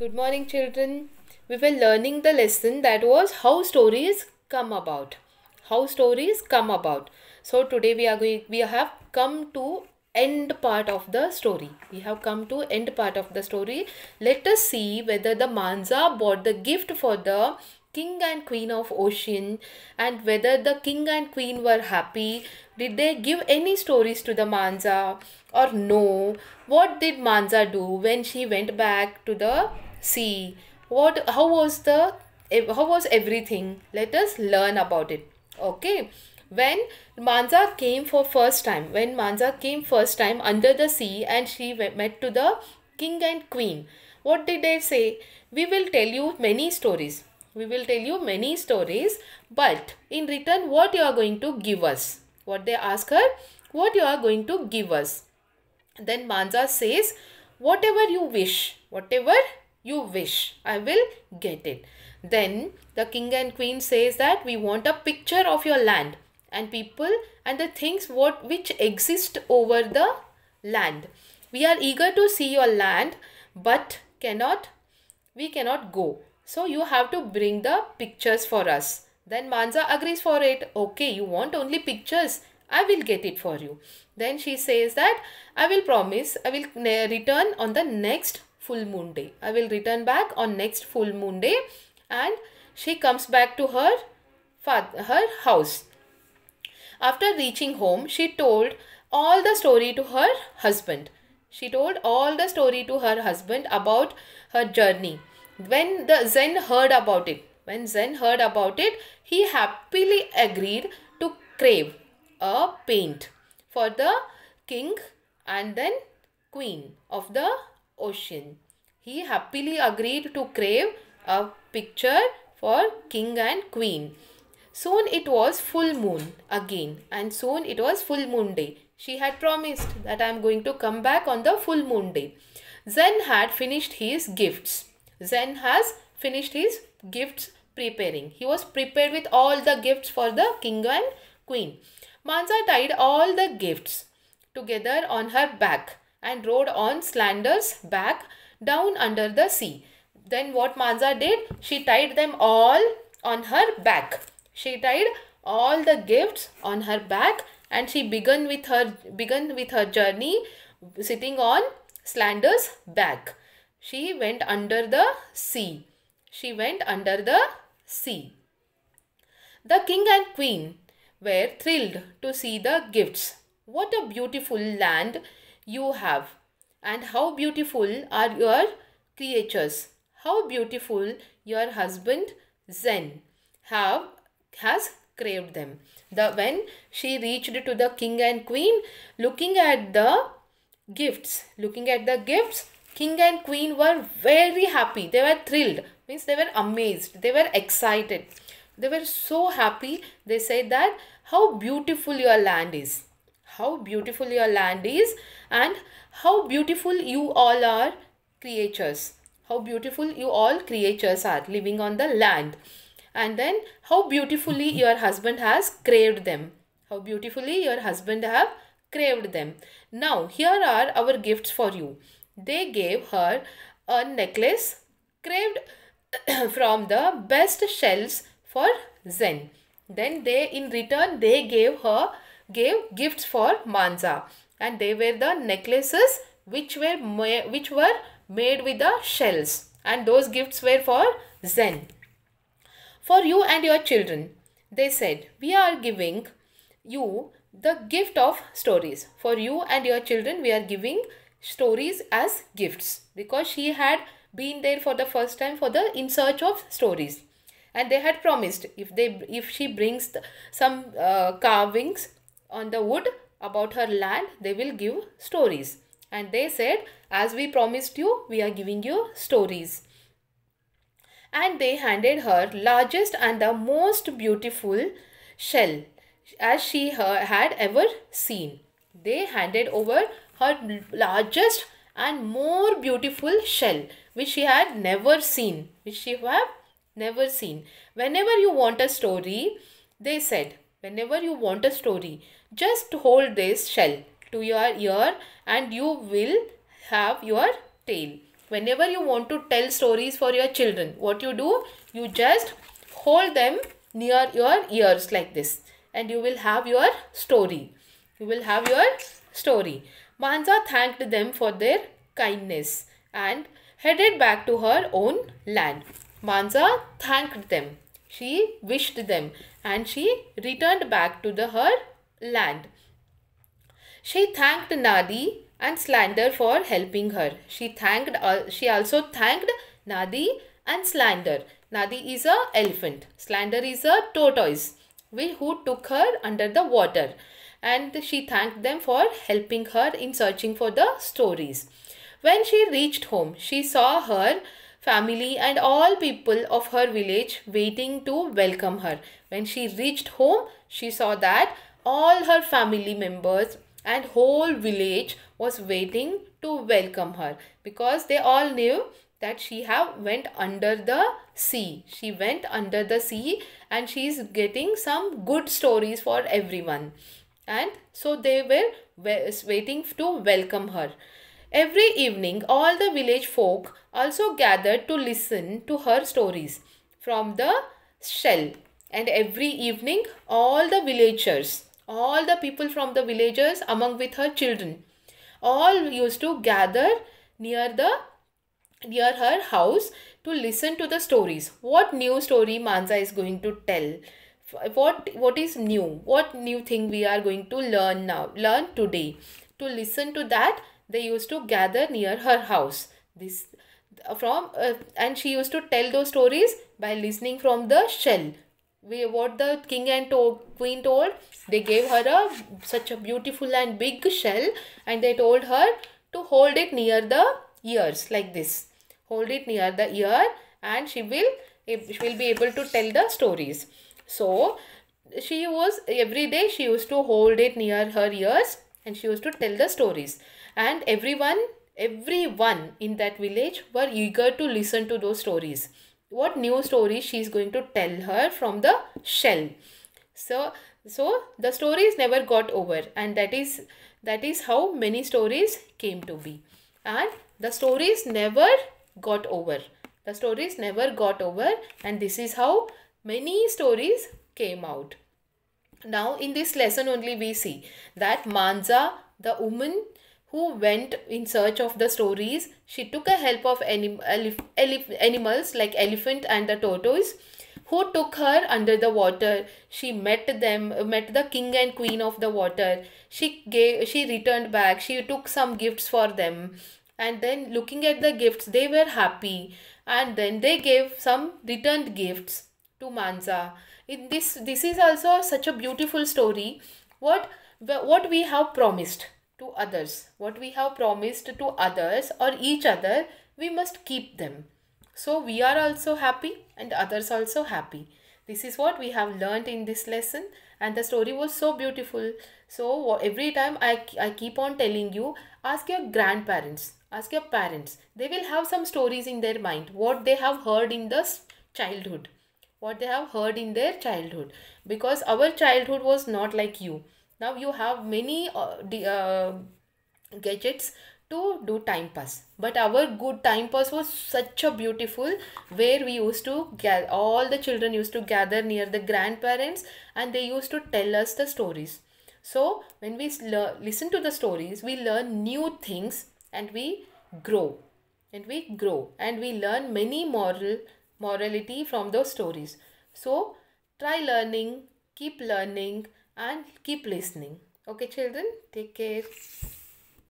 Good morning, children. We were learning the lesson that was how stories come about. How stories come about. So today we are going. We have come to end part of the story. We have come to end part of the story. Let us see whether the Manza bought the gift for the king and queen of ocean and whether the king and queen were happy did they give any stories to the manza or no what did manza do when she went back to the see what how was the how was everything let us learn about it okay when manza came for first time when manza came first time under the sea and she met to the king and queen what did they say we will tell you many stories we will tell you many stories but in return what you are going to give us what they ask her what you are going to give us then manza says whatever you wish whatever you wish. I will get it. Then the king and queen says that we want a picture of your land and people and the things what which exist over the land. We are eager to see your land but cannot we cannot go. So you have to bring the pictures for us. Then Manza agrees for it. Okay, you want only pictures. I will get it for you. Then she says that I will promise I will uh, return on the next full moon day. I will return back on next full moon day and she comes back to her father, her house. After reaching home, she told all the story to her husband. She told all the story to her husband about her journey. When the Zen heard about it, when Zen heard about it, he happily agreed to crave a paint for the king and then queen of the ocean. He happily agreed to crave a picture for king and queen. Soon it was full moon again and soon it was full moon day. She had promised that I am going to come back on the full moon day. Zen had finished his gifts. Zen has finished his gifts preparing. He was prepared with all the gifts for the king and queen. Manza tied all the gifts together on her back and rode on Slander's back down under the sea. Then what Manza did? She tied them all on her back. She tied all the gifts on her back and she began with her began with her journey sitting on Slander's back. She went under the sea. She went under the sea. The king and queen were thrilled to see the gifts. What a beautiful land you have and how beautiful are your creatures. How beautiful your husband Zen have has craved them. The when she reached to the king and queen, looking at the gifts, looking at the gifts, king and queen were very happy. They were thrilled. Means they were amazed. They were excited. They were so happy. They said that how beautiful your land is how beautiful your land is and how beautiful you all are creatures. How beautiful you all creatures are living on the land. And then how beautifully your husband has craved them. How beautifully your husband have craved them. Now here are our gifts for you. They gave her a necklace craved from the best shells for Zen. Then they in return they gave her gave gifts for Manza and they were the necklaces which were which were made with the shells and those gifts were for Zen. For you and your children, they said, we are giving you the gift of stories. For you and your children, we are giving stories as gifts because she had been there for the first time for the in search of stories and they had promised if they if she brings the, some uh, carvings on the wood about her land, they will give stories. And they said, as we promised you, we are giving you stories. And they handed her largest and the most beautiful shell as she had ever seen. They handed over her largest and more beautiful shell which she had never seen, which she have never seen. Whenever you want a story, they said, Whenever you want a story, just hold this shell to your ear and you will have your tail. Whenever you want to tell stories for your children, what you do? You just hold them near your ears like this and you will have your story. You will have your story. Manza thanked them for their kindness and headed back to her own land. Manza thanked them she wished them and she returned back to the, her land. She thanked Nadi and Slander for helping her. She thanked uh, she also thanked Nadi and Slander. Nadi is a elephant. Slander is a tortoise who took her under the water and she thanked them for helping her in searching for the stories. When she reached home, she saw her family and all people of her village waiting to welcome her. When she reached home, she saw that all her family members and whole village was waiting to welcome her because they all knew that she have went under the sea she went under the sea and she is getting some good stories for everyone and so they were waiting to welcome her Every evening, all the village folk also gathered to listen to her stories from the shell. And every evening, all the villagers, all the people from the villagers, among with her children, all used to gather near the near her house to listen to the stories. What new story Manza is going to tell? What what is new? What new thing we are going to learn now? Learn today. To listen to that, they used to gather near her house this uh, from uh, and she used to tell those stories by listening from the shell we what the king and to queen told they gave her a such a beautiful and big shell and they told her to hold it near the ears like this hold it near the ear and she will she will be able to tell the stories so she was every day she used to hold it near her ears and she used to tell the stories and everyone everyone in that village were eager to listen to those stories what new story she is going to tell her from the shell so so the stories never got over and that is that is how many stories came to be and the stories never got over the stories never got over and this is how many stories came out now in this lesson only we see that manza the woman who went in search of the stories. She took a help of anim animals like elephant and the tortoise who took her under the water. She met them, met the king and queen of the water. She gave, she returned back. She took some gifts for them. And then looking at the gifts, they were happy. And then they gave some returned gifts to Manza. In this, this is also such a beautiful story. What, what we have promised to others. What we have promised to others or each other, we must keep them. So we are also happy and others also happy. This is what we have learned in this lesson and the story was so beautiful. So every time I, I keep on telling you, ask your grandparents, ask your parents. They will have some stories in their mind, what they have heard in the childhood, what they have heard in their childhood. Because our childhood was not like you now you have many uh, the, uh, gadgets to do time pass but our good time pass was such a beautiful where we used to get all the children used to gather near the grandparents and they used to tell us the stories so when we listen to the stories we learn new things and we grow and we grow and we learn many moral morality from those stories so try learning keep learning and keep listening okay children take care